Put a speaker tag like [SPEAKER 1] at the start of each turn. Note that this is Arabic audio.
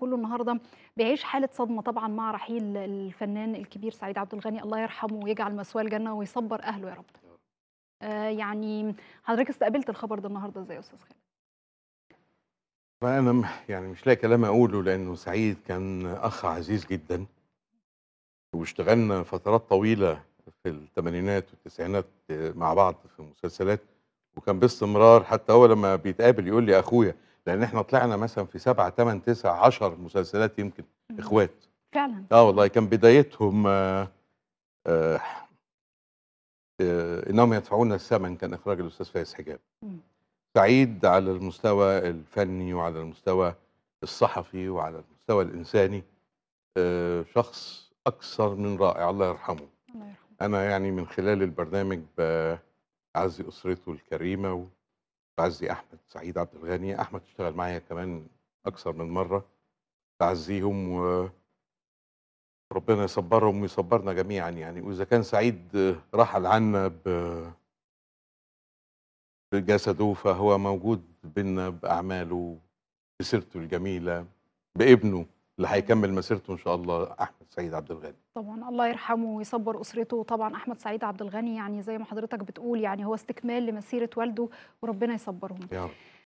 [SPEAKER 1] كله النهارده بيعيش حاله صدمه طبعا مع رحيل الفنان الكبير سعيد عبد الغني الله يرحمه ويجعل مثواه الجنه ويصبر اهله يا رب آه يعني حضرتك استقبلت الخبر ده النهارده ازاي يا استاذ خالد
[SPEAKER 2] انا يعني مش لاقي كلام اقوله لانه سعيد كان اخ عزيز جدا واشتغلنا فترات طويله في الثمانينات والتسعينات آه، مع بعض في مسلسلات وكان باستمرار حتى هو لما بيتقابل يقول لي اخويا لان احنا طلعنا مثلا في سبعة ثمان تسع عشر مسلسلات يمكن اخوات فعلا اه والله كان بدايتهم آه آه آه انهم يدفعون الثمن كان اخراج الاستاذ فايز حجاب سعيد على المستوى الفني وعلى المستوى الصحفي وعلى المستوى الانساني آه شخص اكثر من رائع الله يرحمه الله يرحمه انا يعني من خلال البرنامج بعزي اسرته الكريمه بعزي احمد سعيد عبد الغني احمد اشتغل معايا كمان اكثر من مره بعزيهم و ربنا يصبرهم ويصبرنا جميعا يعني واذا كان سعيد رحل عنا ب بجسده فهو موجود بينا باعماله بسيرته الجميله بابنه اللي هيكمل مسيرته ان شاء الله احمد سعيد عبد الغني
[SPEAKER 1] طبعا الله يرحمه ويصبر اسرته طبعا احمد سعيد عبد الغني يعني زي ما حضرتك بتقول يعني هو استكمال لمسيره والده وربنا يصبرهم يا رب.